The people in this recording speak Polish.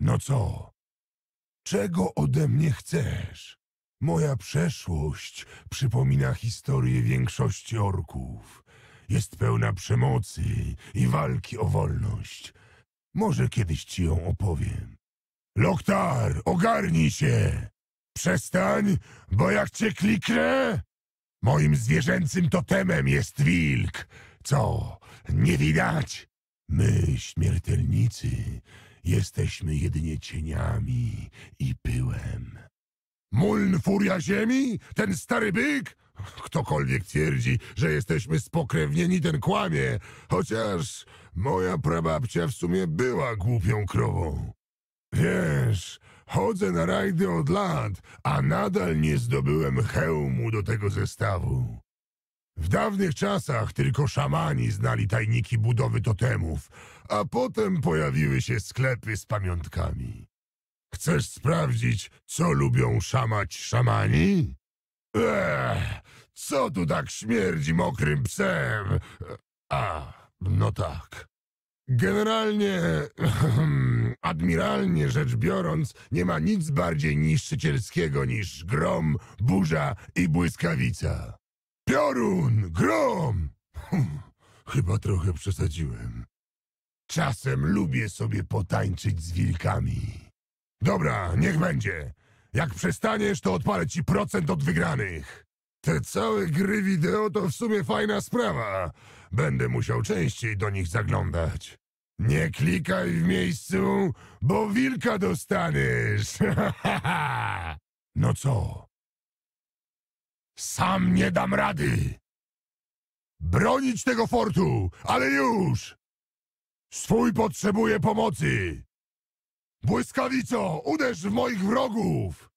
No co? Czego ode mnie chcesz? Moja przeszłość przypomina historię większości orków. Jest pełna przemocy i walki o wolność. Może kiedyś ci ją opowiem. Loktar, ogarnij się! Przestań, bo jak cię kliknę... Moim zwierzęcym totemem jest wilk. Co, nie widać? My, śmiertelnicy, Jesteśmy jedynie cieniami i pyłem. Muln furia ziemi? Ten stary byk? Ktokolwiek twierdzi, że jesteśmy spokrewnieni, ten kłamie. Chociaż moja prababcia w sumie była głupią krową. Wiesz, chodzę na rajdy od lat, a nadal nie zdobyłem hełmu do tego zestawu. W dawnych czasach tylko szamani znali tajniki budowy totemów, a potem pojawiły się sklepy z pamiątkami. Chcesz sprawdzić, co lubią szamać szamani? Eee, co tu tak śmierdzi mokrym psem? A, no tak. Generalnie, admiralnie rzecz biorąc, nie ma nic bardziej niszczycielskiego niż grom, burza i błyskawica. Piorun! Grom! chyba trochę przesadziłem. Czasem lubię sobie potańczyć z wilkami. Dobra, niech będzie. Jak przestaniesz, to odpalę ci procent od wygranych. Te całe gry wideo to w sumie fajna sprawa. Będę musiał częściej do nich zaglądać. Nie klikaj w miejscu, bo wilka dostaniesz. no co? Sam nie dam rady. Bronić tego fortu, ale już! Swój potrzebuje pomocy! Błyskawico, uderz w moich wrogów!